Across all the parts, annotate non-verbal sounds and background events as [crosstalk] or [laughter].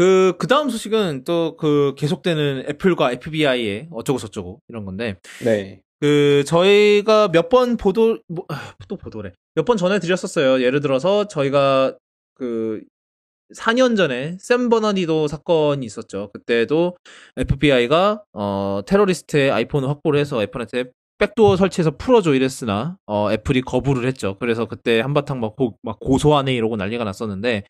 그, 그 다음 소식은 또 그 계속되는 애플과 FBI의 어쩌고저쩌고 이런 건데. 네. 그, 저희가 몇 번 보도, 뭐, 아, 또 보도래. 몇 번 전해 드렸었어요. 예를 들어서 저희가 그, 4년 전에 샘버나니도 사건이 있었죠. 그때도 FBI가 어, 테러리스트의 아이폰을 확보를 해서 애플한테 백도어 설치해서 풀어줘 이랬으나 어, 애플이 거부를 했죠. 그래서 그때 한바탕 막, 고, 막 고소하네 이러고 난리가 났었는데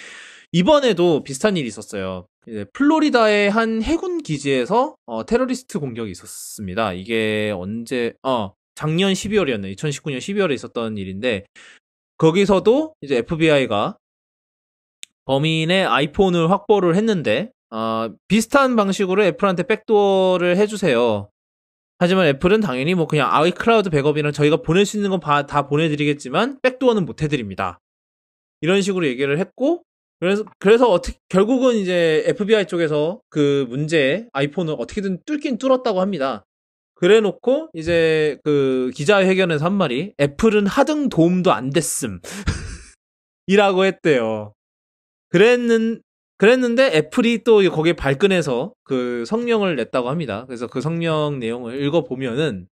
이번에도 비슷한 일이 있었어요. 플로리다의 한 해군 기지에서 어, 테러리스트 공격이 있었습니다. 이게 언제 어 작년 12월이었네. 2019년 12월에 있었던 일인데 거기서도 이제 FBI가 범인의 아이폰을 확보를 했는데 어, 비슷한 방식으로 애플한테 백도어를 해주세요. 하지만 애플은 당연히 뭐 그냥 아이클라우드 백업이랑 저희가 보낼 수 있는 건 다 보내드리겠지만 백도어는 못 해드립니다. 이런 식으로 얘기를 했고 그래서 그래서 어떻게 결국은 이제 FBI 쪽에서 그 문제 아이폰을 어떻게든 뚫긴 뚫었다고 합니다. 그래놓고 이제 그 기자회견에서 한 말이 애플은 하등 도움도 안 됐음 [laughs] 이라고 했대요. 그랬는 그랬는데 애플이 또 거기에 발끈해서 그 성명을 냈다고 합니다. 그래서 그 성명 내용을 읽어보면은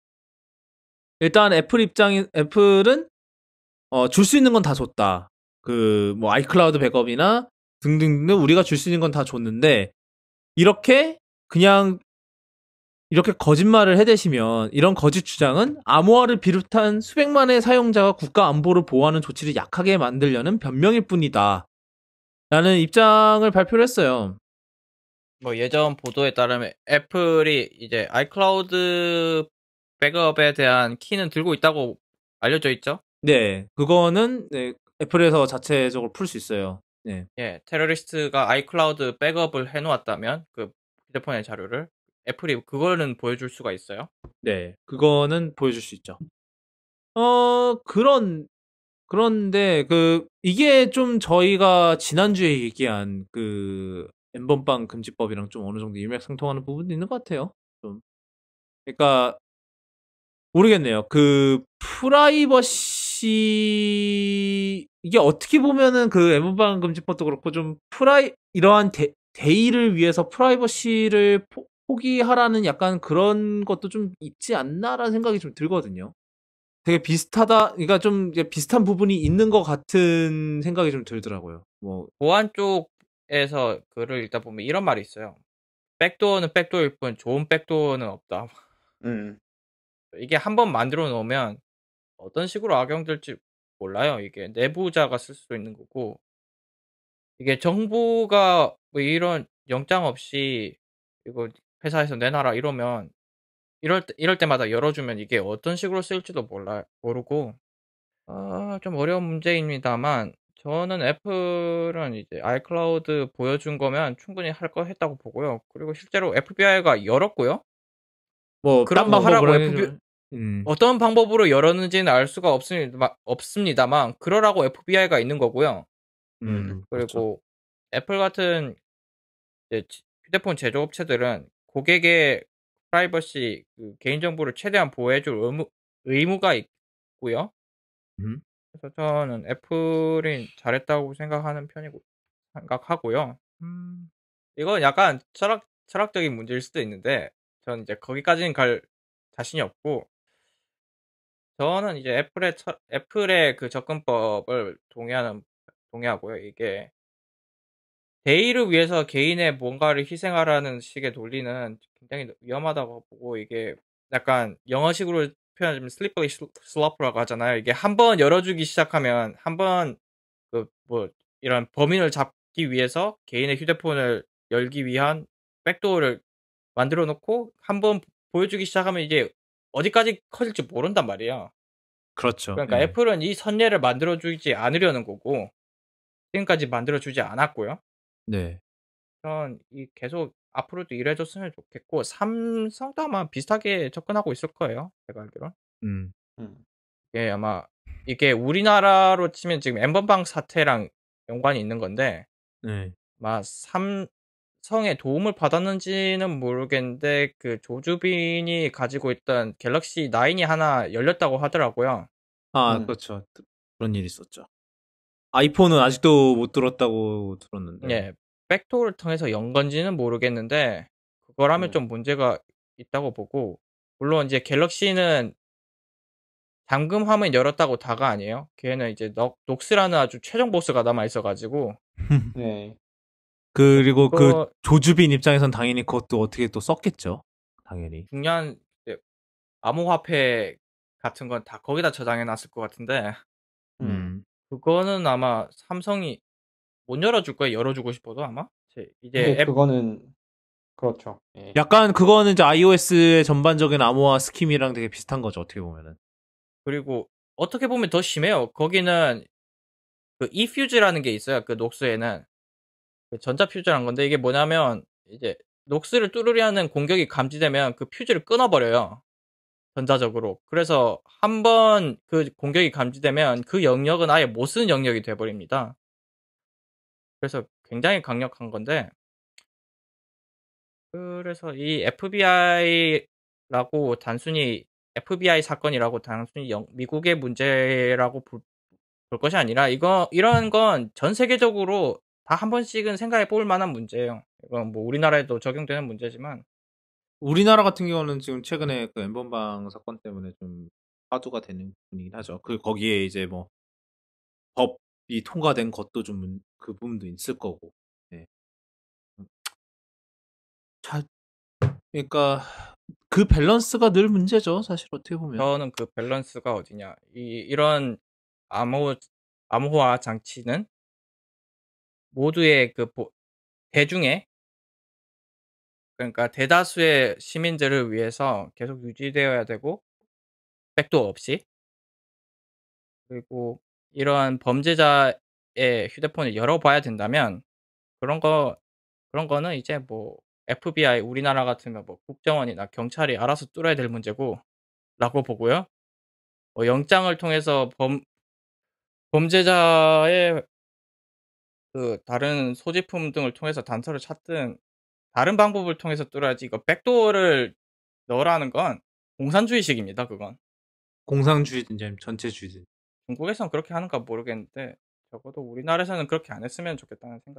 일단 애플 입장인 애플은 어, 줄 수 있는 건 다 줬다. 그뭐 아이클라우드 백업이나 등등등 우리가 줄 수 있는 건 다 줬는데 이렇게 그냥 이렇게 거짓말을 해대시면 이런 거짓 주장은 암호화를 비롯한 수백만의 사용자가 국가 안보를 보호하는 조치를 약하게 만들려는 변명일 뿐이다. 라는 입장을 발표를 했어요. 뭐 예전 보도에 따르면 애플이 이제 아이클라우드 백업에 대한 키는 들고 있다고 알려져 있죠? 네, 그거는 네, 애플에서 자체적으로 풀 수 있어요. 네. 예, 테러리스트가 아이클라우드 백업을 해놓았다면 그 휴대폰의 자료를 애플이 그거는 보여줄 수가 있어요. 네, 그거는 보여줄 수 있죠. 어 그런 그런데 그 이게 좀 저희가 지난주에 얘기한 그 엠번방 금지법이랑 좀 어느 정도 일맥상통하는 부분도 있는 것 같아요. 좀 그러니까 모르겠네요. 그 프라이버시 이게 어떻게 보면은 그 엠번방 금지법도 그렇고 좀 프라이 이러한 대, 대의를 위해서 프라이버시를 포, 포기하라는 약간 그런 것도 좀 있지 않나라는 생각이 좀 들거든요. 되게 비슷하다, 그러니까 좀 비슷한 부분이 있는 것 같은 생각이 좀 들더라고요. 뭐 보안 쪽에서 글을 읽다 보면 이런 말이 있어요. 백도어는 백도어일 뿐 좋은 백도어는 없다. 음. 이게 한번 만들어 놓으면 어떤 식으로 악용될지 몰라요. 이게 내부자가 쓸 수도 있는 거고 이게 정부가 뭐 이런 영장 없이 이거 회사에서 내놔라 이러면 이럴 때, 이럴 때마다 열어주면 이게 어떤 식으로 쓰일지도 몰라 모르고 아, 좀 어려운 문제입니다만 저는 애플은 이제 아이클라우드 보여준 거면 충분히 할 거 했다고 보고요. 그리고 실제로 FBI가 열었고요. 뭐 음, 그런 거 하라고 FB... 좀... 음. 어떤 방법으로 열었는지는 알 수가 없습니다, 없습니다만 그러라고 FBI가 있는 거고요. 음, 음 그렇죠. 그리고 그렇죠. 애플 같은 휴대폰 제조업체들은 고객의 프라이버시 그 개인정보를 최대한 보호해줄 의무, 의무가 있고요. 음. 그래서 저는 애플이 잘했다고 생각하는 편이고 생각하고요. 음. 이건 약간 철학 철학적인 문제일 수도 있는데 저는 이제 거기까지는 갈 자신이 없고 저는 이제 애플의 처, 애플의 그 접근법을 동의하는 동의하고요. 이게 대의를 위해서 개인의 뭔가를 희생하라는 식의 논리는 굉장히 위험하다고 보고 이게 약간 영어식으로 표현하자면 슬리퍼리 슬러프라고 하잖아요. 이게 한 번 열어주기 시작하면 한번그뭐 이런 범인을 잡기 위해서 개인의 휴대폰을 열기 위한 백도어를 만들어 놓고 한 번 보여주기 시작하면 이게 어디까지 커질지 모른단 말이야. 그렇죠. 그러니까 네. 애플은 이 선례를 만들어주지 않으려는 거고 지금까지 만들어주지 않았고요. 네. 그런 이 계속 앞으로도 이래줬으면 좋겠고 삼성도 아마 비슷하게 접근하고 있을 거예요. 제가 알기론. 음. 음. 예, 아마 이게 우리나라로 치면 지금 N번방 사태랑 연관이 있는 건데 네. 아마 삼성의 도움을 받았는지는 모르겠는데 그 조주빈이 가지고 있던 갤럭시 9이 하나 열렸다고 하더라고요. 아, 음. 그렇죠. 그런 일이 있었죠. 아이폰은 아직도 못 들었다고 들었는데. 예. 네. 백도를 통해서 연건지는 모르겠는데 그걸 하면 음. 네. 좀 문제가 있다고 보고 물론 이제 갤럭시는 잠금 화면 열었다고 다가 아니에요. 걔는 이제 넉, 녹스라는 아주 최종 보스가 남아 있어가지고. [laughs] 네. 그리고 그 그거... 그 조주빈 입장에선 당연히 그것도 어떻게 또 썼겠죠. 당연히. 중요한 암호화폐 같은 건 다 거기다 저장해 놨을 것 같은데. 그거는 아마 삼성이 못 열어줄 거예요. 열어주고 싶어도 아마 이제 근앱 네, 그거는 그렇죠. 예. 약간 그거는 이제 iOS의 전반적인 암호화 스킴이랑 되게 비슷한 거죠. 어떻게 보면은. 그리고 어떻게 보면 더 심해요. 거기는 그 e f u 라는게 있어요. 그 녹스에는 그 전자 퓨즈란 건데 이게 뭐냐면 이제 녹스를 뚫으려는 공격이 감지되면 그 퓨즈를 끊어버려요. 전자적으로. 그래서 한 번 그 공격이 감지되면 그 영역은 아예 못 쓰는 영역이 돼버립니다. 그래서 굉장히 강력한 건데. 그래서 이 FBI라고 단순히 FBI 사건이라고 단순히 영, 미국의 문제라고 볼, 볼 것이 아니라 이거 이런 건 전 세계적으로 다 한 번씩은 생각해 볼 만한 문제예요. 이건 뭐 우리나라에도 적용되는 문제지만 우리나라 같은 경우는 지금 최근에 음. 그 엠번방 사건 때문에 좀 화두가 되는 분이긴 하죠. 그 거기에 이제 뭐 법이 통과된 것도 좀 그 부분도 있을 거고. 네. 자, 그러니까 그 밸런스가 늘 문제죠. 사실 어떻게 보면. 저는 그 밸런스가 어디냐. 이 이런 암호 암호화 장치는 모두의 그 보, 대중의 그러니까 대다수의 시민들을 위해서 계속 유지되어야 되고 백도 없이 그리고 이러한 범죄자의 휴대폰을 열어봐야 된다면 그런 거 그런 거는 이제 뭐 FBI 우리나라 같으면 뭐 국정원이나 경찰이 알아서 뚫어야 될 문제고라고 보고요. 뭐 영장을 통해서 범 범죄자의 그 다른 소지품 등을 통해서 단서를 찾든 다른 방법을 통해서 뚫어야지 이거 백도어를 넣으라는 건 공산주의식입니다. 그건 공산주의든 전체주의든 중국에선 그렇게 하는가 모르겠는데 적어도 우리나라에서는 그렇게 안 했으면 좋겠다는 생각.